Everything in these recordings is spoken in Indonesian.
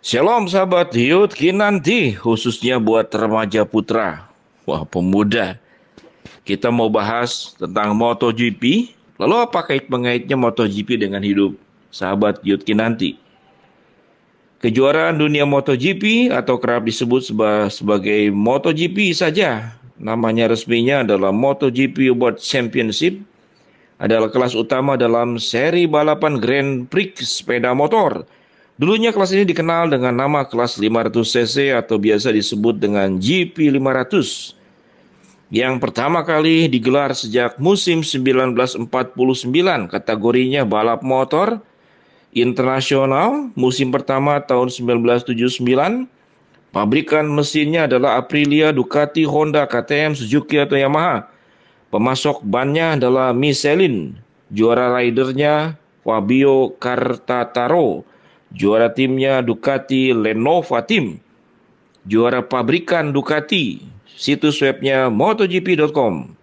Shalom sahabat Hiut Kinanti khususnya buat remaja putra. Wah pemuda. Kita mau bahas tentang MotoGP. Lalu apa kait mengaitnya MotoGP dengan hidup sahabat Hiut Kinanti? Kejuaraan dunia MotoGP atau kerap disebut sebagai MotoGP saja. Namanya resminya adalah MotoGP World Championship adalah kelas utama dalam seri balapan Grand Prix sepeda motor Dulunya kelas ini dikenal dengan nama kelas 500cc atau biasa disebut dengan GP500. Yang pertama kali digelar sejak musim 1949, kategorinya balap motor internasional, musim pertama tahun 1979. Pabrikan mesinnya adalah Aprilia, Ducati, Honda, KTM, Suzuki atau Yamaha. Pemasok bannya adalah Michelin. Juara ridernya Fabio Cartataro Juara timnya Ducati Lenovo Team. Juara pabrikan Ducati. Situs webnya motogp.com.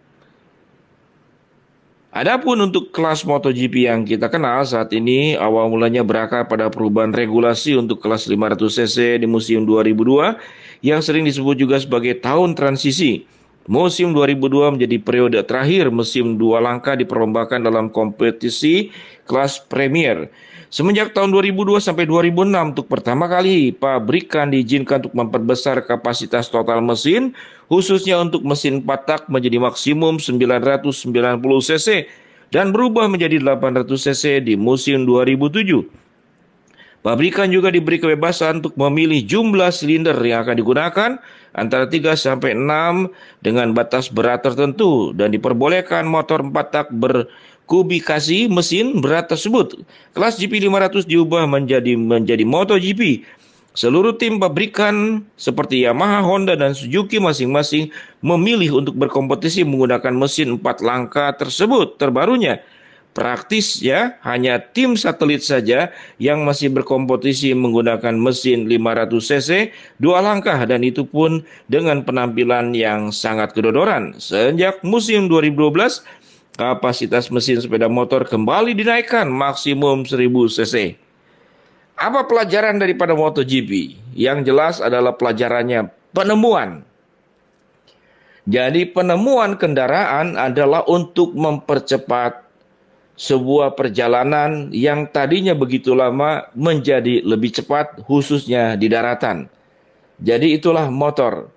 Adapun untuk kelas MotoGP yang kita kenal saat ini awal mulanya berakar pada perubahan regulasi untuk kelas 500cc di musim 2002 yang sering disebut juga sebagai tahun transisi Musim 2002 menjadi periode terakhir musim dua langkah diperlombakan dalam kompetisi kelas Premier. Semenjak tahun 2002 sampai 2006 untuk pertama kali pabrikan diizinkan untuk memperbesar kapasitas total mesin khususnya untuk mesin patak menjadi maksimum 990 cc dan berubah menjadi 800 cc di musim 2007. Pabrikan juga diberi kebebasan untuk memilih jumlah silinder yang akan digunakan antara 3 sampai 6 dengan batas berat tertentu dan diperbolehkan motor 4 tak berkubikasi mesin berat tersebut. Kelas GP500 diubah menjadi menjadi MotoGP. Seluruh tim pabrikan seperti Yamaha, Honda, dan Suzuki masing-masing memilih untuk berkompetisi menggunakan mesin 4 langkah tersebut terbarunya. Praktis ya, hanya tim satelit saja yang masih berkompetisi menggunakan mesin 500 cc dua langkah dan itu pun dengan penampilan yang sangat kedodoran. Sejak musim 2012, kapasitas mesin sepeda motor kembali dinaikkan maksimum 1000 cc. Apa pelajaran daripada MotoGP? Yang jelas adalah pelajarannya penemuan. Jadi penemuan kendaraan adalah untuk mempercepat sebuah perjalanan yang tadinya begitu lama menjadi lebih cepat, khususnya di daratan. Jadi, itulah motor.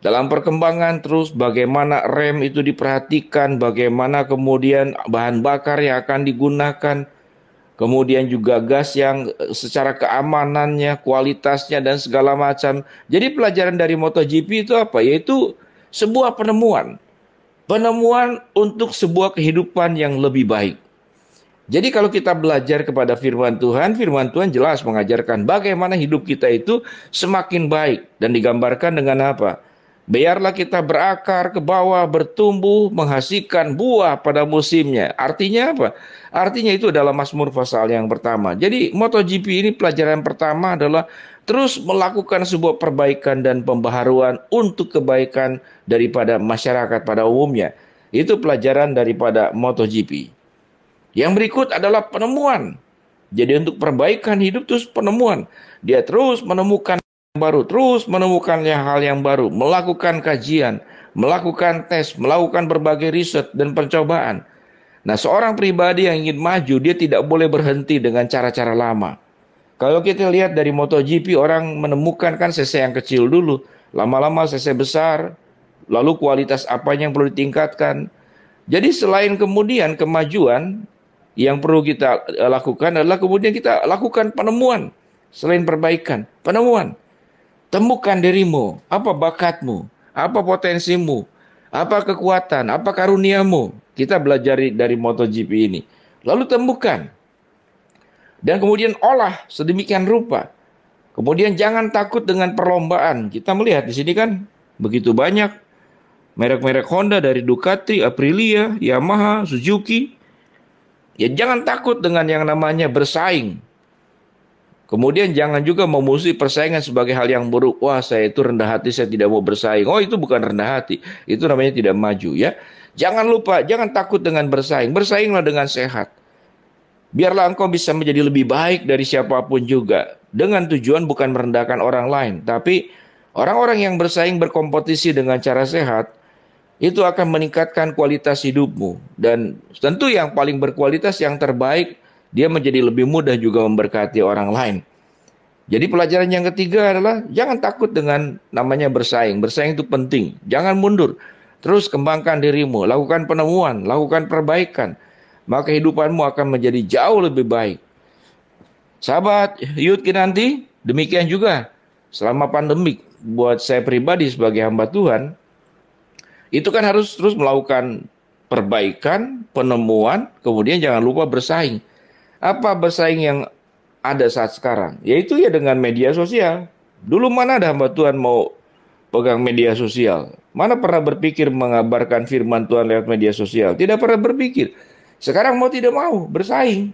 Dalam perkembangan terus, bagaimana rem itu diperhatikan, bagaimana kemudian bahan bakar yang akan digunakan, kemudian juga gas yang eh, secara keamanannya, kualitasnya, dan segala macam. Jadi, pelajaran dari MotoGP itu apa? Yaitu sebuah penemuan, penemuan untuk sebuah kehidupan yang lebih baik. Jadi kalau kita belajar kepada firman Tuhan, firman Tuhan jelas mengajarkan bagaimana hidup kita itu semakin baik dan digambarkan dengan apa? Biarlah kita berakar ke bawah, bertumbuh, menghasilkan buah pada musimnya. Artinya apa? Artinya itu adalah Mazmur pasal yang pertama. Jadi MotoGP ini pelajaran pertama adalah terus melakukan sebuah perbaikan dan pembaharuan untuk kebaikan daripada masyarakat pada umumnya. Itu pelajaran daripada MotoGP. Yang berikut adalah penemuan. Jadi untuk perbaikan hidup terus penemuan. Dia terus menemukan yang baru, terus menemukan hal yang baru, melakukan kajian, melakukan tes, melakukan berbagai riset dan percobaan. Nah, seorang pribadi yang ingin maju, dia tidak boleh berhenti dengan cara-cara lama. Kalau kita lihat dari MotoGP, orang menemukan kan CC yang kecil dulu, lama-lama CC besar, lalu kualitas apa yang perlu ditingkatkan. Jadi selain kemudian kemajuan, yang perlu kita eh, lakukan adalah kemudian kita lakukan penemuan selain perbaikan, penemuan. Temukan dirimu, apa bakatmu, apa potensimu, apa kekuatan, apa karuniamu. Kita belajar dari MotoGP ini. Lalu temukan. Dan kemudian olah sedemikian rupa. Kemudian jangan takut dengan perlombaan. Kita melihat di sini kan begitu banyak merek-merek Honda dari Ducati, Aprilia, Yamaha, Suzuki Ya jangan takut dengan yang namanya bersaing. Kemudian jangan juga memusuhi persaingan sebagai hal yang buruk. Wah, saya itu rendah hati, saya tidak mau bersaing. Oh, itu bukan rendah hati. Itu namanya tidak maju ya. Jangan lupa, jangan takut dengan bersaing. Bersainglah dengan sehat. Biarlah engkau bisa menjadi lebih baik dari siapapun juga. Dengan tujuan bukan merendahkan orang lain. Tapi orang-orang yang bersaing berkompetisi dengan cara sehat, itu akan meningkatkan kualitas hidupmu dan tentu yang paling berkualitas yang terbaik dia menjadi lebih mudah juga memberkati orang lain. Jadi pelajaran yang ketiga adalah jangan takut dengan namanya bersaing. Bersaing itu penting. Jangan mundur. Terus kembangkan dirimu, lakukan penemuan, lakukan perbaikan. Maka hidupanmu akan menjadi jauh lebih baik. Sahabat Yudki nanti, demikian juga selama pandemik buat saya pribadi sebagai hamba Tuhan, itu kan harus terus melakukan perbaikan, penemuan, kemudian jangan lupa bersaing. Apa bersaing yang ada saat sekarang? Yaitu ya dengan media sosial. Dulu mana ada hamba Tuhan mau pegang media sosial? Mana pernah berpikir mengabarkan firman Tuhan lewat media sosial? Tidak pernah berpikir. Sekarang mau tidak mau bersaing.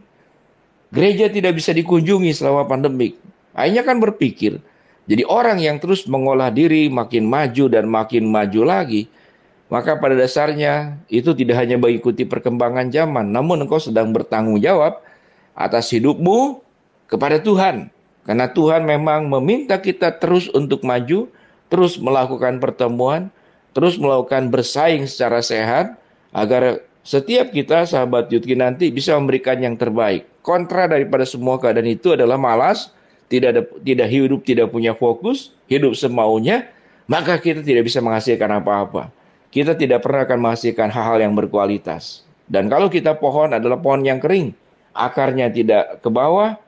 Gereja tidak bisa dikunjungi selama pandemik. Akhirnya kan berpikir. Jadi orang yang terus mengolah diri makin maju dan makin maju lagi – maka pada dasarnya itu tidak hanya mengikuti perkembangan zaman, namun engkau sedang bertanggung jawab atas hidupmu kepada Tuhan. Karena Tuhan memang meminta kita terus untuk maju, terus melakukan pertemuan, terus melakukan bersaing secara sehat agar setiap kita sahabat Yudki nanti bisa memberikan yang terbaik. Kontra daripada semua keadaan itu adalah malas, tidak ada, tidak hidup, tidak punya fokus, hidup semaunya, maka kita tidak bisa menghasilkan apa-apa kita tidak pernah akan menghasilkan hal-hal yang berkualitas. Dan kalau kita pohon adalah pohon yang kering, akarnya tidak ke bawah,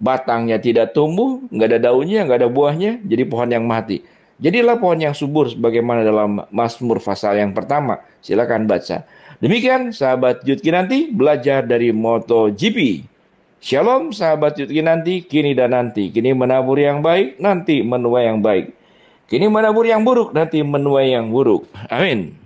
batangnya tidak tumbuh, nggak ada daunnya, nggak ada buahnya, jadi pohon yang mati. Jadilah pohon yang subur sebagaimana dalam Mazmur pasal yang pertama. Silakan baca. Demikian sahabat Yudki nanti belajar dari MotoGP. Shalom sahabat Yudki nanti, kini dan nanti. Kini menabur yang baik, nanti menuai yang baik. Kini menabur yang buruk, nanti menuai yang buruk. Amin.